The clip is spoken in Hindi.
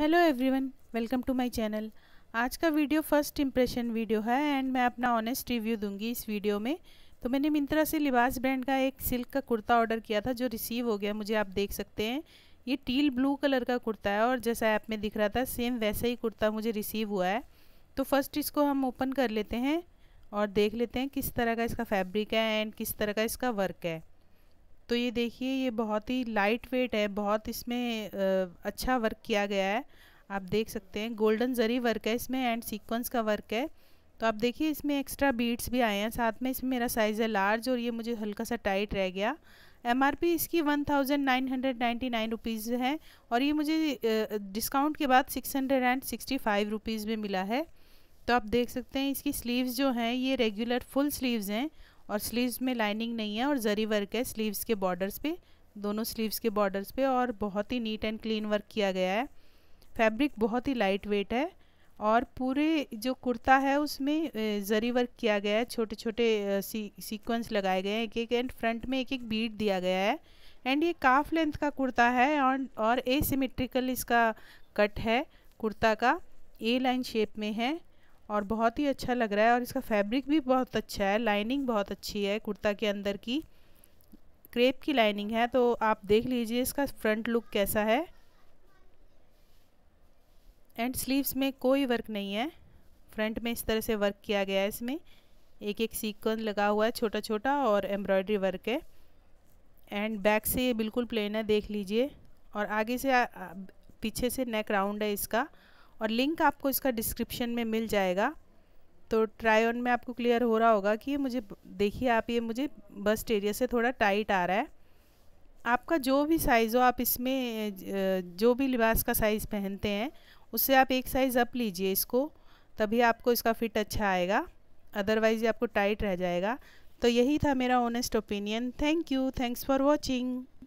hello everyone welcome to my channel आज का वीडियो फर्स्ट इम्प्रेशन वीडियो है एंड मैं अपना ऑनेस्ट रिव्यू दूंगी इस वीडियो में तो मैंने मिंत्रा से लिबास ब्रांड का एक सिल्क का कुर्ता ऑर्डर किया था जो रिसीव हो गया मुझे आप देख सकते हैं ये टील ब्लू कलर का कुर्ता है और जैसा ऐप में दिख रहा था सेम वैसा ही कुर्ता मुझे रिसीव हुआ है तो फर्स्ट इसको हम ओपन कर लेते हैं और देख लेते हैं किस तरह का इसका फैब्रिक है एंड किस तरह का इसका वर्क है तो ये देखिए ये बहुत ही लाइट वेट है बहुत इसमें अच्छा वर्क किया गया है आप देख सकते हैं गोल्डन जरी वर्क है इसमें एंड सीक्वेंस का वर्क है तो आप देखिए इसमें एक्स्ट्रा बीट्स भी आए हैं साथ में इसमें मेरा साइज़ है लार्ज और ये मुझे हल्का सा टाइट रह गया एम इसकी one thousand nine hundred ninety nine rupees है और ये मुझे डिस्काउंट के बाद six hundred and sixty five rupees में मिला है तो आप देख सकते हैं इसकी स्लीव्स जो हैं ये रेगुलर फुल स्लीव्स हैं और स्लीव्स में लाइनिंग नहीं है और जरी वर्क है स्लीव्स के बॉर्डर्स पे दोनों स्लीव्स के बॉर्डर्स पे और बहुत ही नीट एंड क्लीन वर्क किया गया है फैब्रिक बहुत ही लाइट वेट है और पूरे जो कुर्ता है उसमें जरी वर्क किया गया है छोटे छोटे सी सीक्वेंस लगाए गए हैं एक एक एंड फ्रंट में एक एक बीट दिया गया है एंड ये काफ लेंथ का कुर्ता है और और एसिमेट्रिकल इसका कट है कुर्ता का ए लाइन शेप में है और बहुत ही अच्छा लग रहा है और इसका फैब्रिक भी बहुत अच्छा है लाइनिंग बहुत अच्छी है कुर्ता के अंदर की क्रेप की लाइनिंग है तो आप देख लीजिए इसका फ्रंट लुक कैसा है एंड स्लीव्स में कोई वर्क नहीं है फ्रंट में इस तरह से वर्क किया गया है इसमें एक एक सीक्वेंस लगा हुआ है छोटा छोटा और एम्ब्रॉयडरी वर्क है एंड बैक से ये बिल्कुल प्लेन है देख लीजिए और आगे से आ, पीछे से नेक राउंड है इसका और लिंक आपको इसका डिस्क्रिप्शन में मिल जाएगा तो ट्राई ऑन में आपको क्लियर हो रहा होगा कि ये मुझे देखिए आप ये मुझे बस्ट एरिया से थोड़ा टाइट आ रहा है आपका जो भी साइज़ हो आप इसमें जो भी लिबास का साइज़ पहनते हैं उससे आप एक साइज़ अप लीजिए इसको तभी आपको इसका फिट अच्छा आएगा अदरवाइज़ ये आपको टाइट रह जाएगा तो यही था मेरा honest opinion thank you thanks for watching